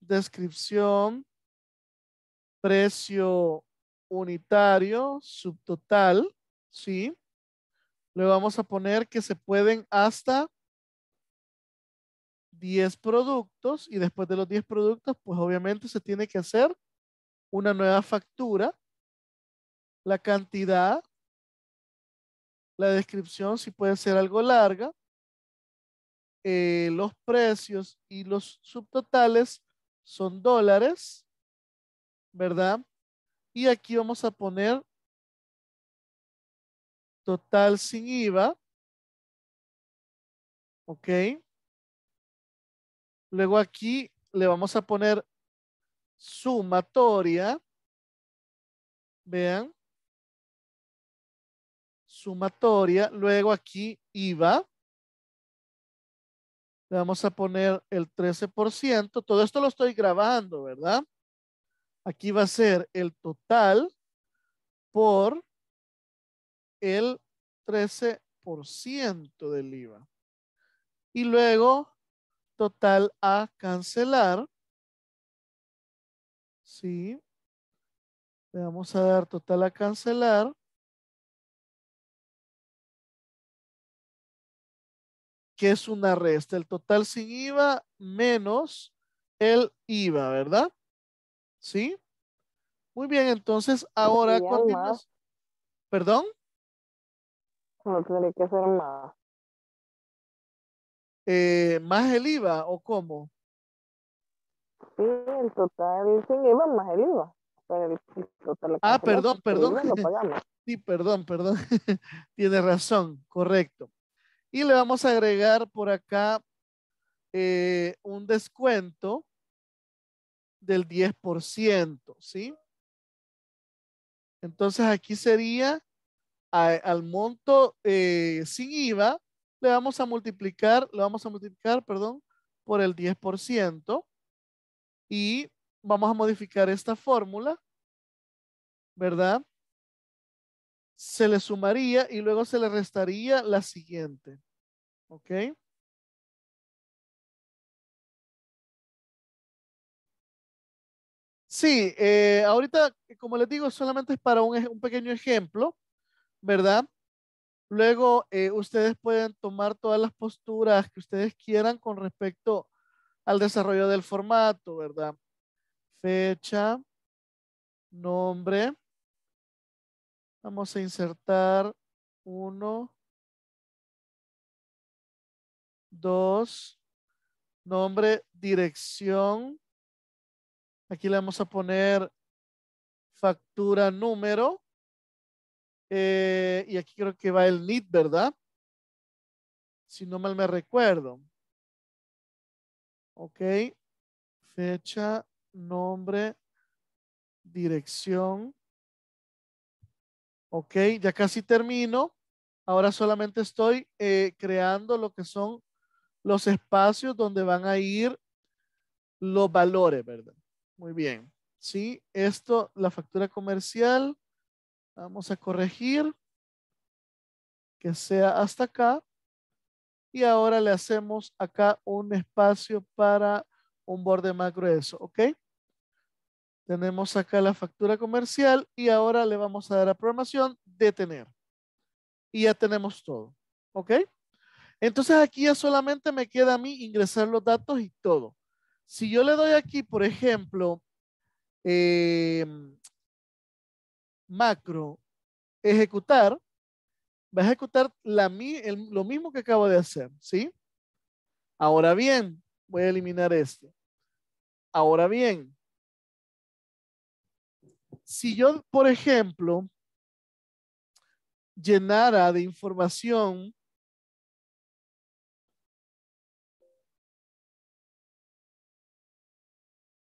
descripción, precio unitario, subtotal, ¿sí? Le vamos a poner que se pueden hasta 10 productos y después de los 10 productos, pues obviamente se tiene que hacer una nueva factura. La cantidad, la descripción si puede ser algo larga, eh, los precios y los subtotales son dólares, ¿verdad? Y aquí vamos a poner total sin IVA. ¿Ok? Luego aquí le vamos a poner sumatoria. Vean. Sumatoria. Luego aquí IVA vamos a poner el 13%. Todo esto lo estoy grabando, ¿verdad? Aquí va a ser el total por el 13% del IVA. Y luego, total a cancelar. Sí. Le vamos a dar total a cancelar. que es una resta, el total sin IVA menos el IVA, ¿verdad? ¿Sí? Muy bien, entonces ahora más? ¿Perdón? Eh, no tendría que ser más. ¿Más el IVA o cómo? Sí, el total sin IVA más el IVA. ah, perdón, perdón. [laughs] Sí, perdón, perdón. [laughs] Tiene razón, correcto. Y le vamos a agregar por acá eh, un descuento del 10%, ¿sí? Entonces aquí sería al monto eh, sin IVA, le vamos a multiplicar, le vamos a multiplicar, perdón, por el 10% y vamos a modificar esta fórmula, ¿verdad? se le sumaría y luego se le restaría la siguiente. ¿Ok? Sí, eh, ahorita, como les digo, solamente es para un, un pequeño ejemplo, ¿verdad? Luego, eh, ustedes pueden tomar todas las posturas que ustedes quieran con respecto al desarrollo del formato, ¿verdad? Fecha, nombre, Vamos a insertar uno, dos, nombre, dirección. Aquí le vamos a poner factura número. Eh, y aquí creo que va el NIT, ¿verdad? Si no mal me recuerdo. Ok. Fecha, nombre, dirección. Ok, ya casi termino. Ahora solamente estoy eh, creando lo que son los espacios donde van a ir los valores, ¿verdad? Muy bien. Sí, esto, la factura comercial, vamos a corregir que sea hasta acá. Y ahora le hacemos acá un espacio para un borde más grueso, ¿ok? Tenemos acá la factura comercial y ahora le vamos a dar a programación detener. Y ya tenemos todo. ¿Ok? Entonces aquí ya solamente me queda a mí ingresar los datos y todo. Si yo le doy aquí, por ejemplo, em, macro ejecutar, va a ejecutar lo mismo que acabo de hacer, ¿sí? Ahora bien, voy a eliminar este. Ahora bien, si yo, por ejemplo, llenara de información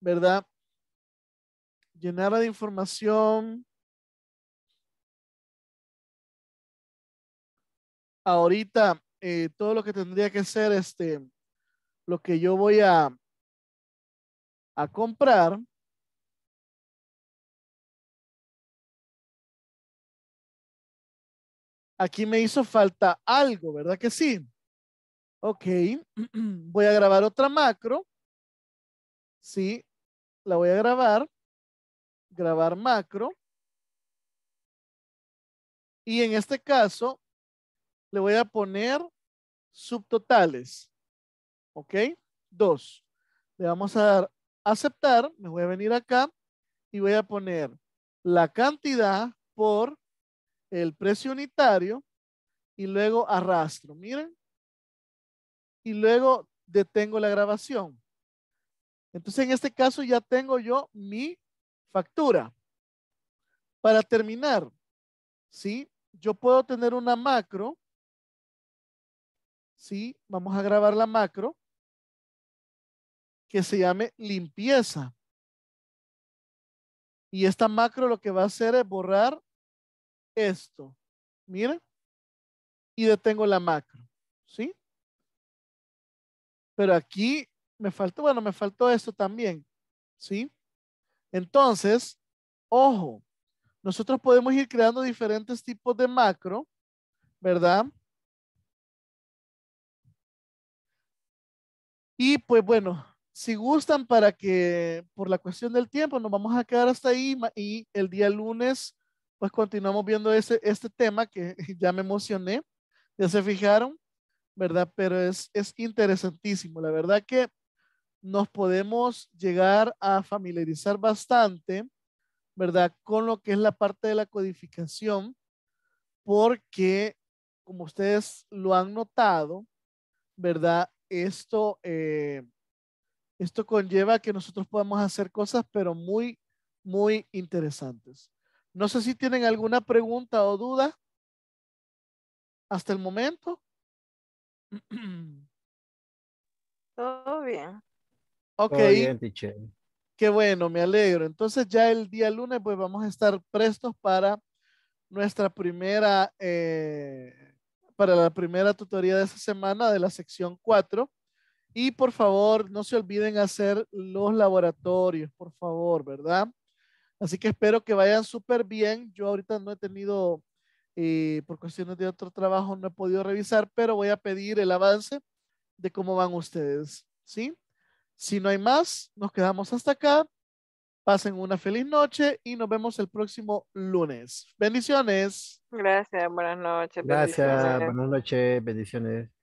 ¿verdad? Llenara de información ahorita eh, todo lo que tendría que ser este, lo que yo voy a, a comprar, aquí me hizo falta algo, ¿verdad que sí? Ok, [clears throat] voy a grabar otra macro. Sí, la voy a grabar. Grabar macro. Y en este caso, le voy a poner subtotales. ¿Ok? Dos. Le vamos a dar aceptar. Me voy a venir acá y voy a poner la cantidad por el precio unitario y luego arrastro. Miren. Y luego detengo la grabación. Entonces, en este caso ya tengo yo mi factura. Para terminar, ¿sí? Yo puedo tener una macro. ¿Sí? Vamos a grabar la macro que se llame limpieza. Y esta macro lo que va a hacer es borrar esto. miren, Y detengo la macro. ¿Sí? Pero aquí me faltó, bueno, me faltó esto también. ¿Sí? Entonces, ojo, nosotros podemos ir creando diferentes tipos de macro, ¿verdad? Y pues bueno, si gustan para que por la cuestión del tiempo nos vamos a quedar hasta ahí y el día lunes pues continuamos viendo ese, este tema que [laughs] ya me emocioné, ya se fijaron, ¿verdad? Pero es, es interesantísimo, la verdad que nos podemos llegar a familiarizar bastante, ¿verdad? Con lo que es la parte de la codificación, porque como ustedes lo han notado, ¿verdad? Esto, eh, esto conlleva que nosotros podamos hacer cosas, pero muy, muy interesantes. No sé si tienen alguna pregunta o duda hasta el momento. [clears throat] Todo bien. Ok. Qué bueno, me alegro. Entonces ya el día lunes pues vamos a estar prestos para nuestra primera, eh, para la primera tutoría de esta semana de la sección 4. Y por favor, no se olviden hacer los laboratorios, por favor, ¿verdad? Así que espero que vayan súper bien. Yo ahorita no he tenido, eh, por cuestiones de otro trabajo, no he podido revisar, pero voy a pedir el avance de cómo van ustedes. ¿Sí? Si no hay más, nos quedamos hasta acá. Pasen una feliz noche y nos vemos el próximo lunes. Bendiciones. Gracias, buenas noches. Gracias, buenas noches, bendiciones.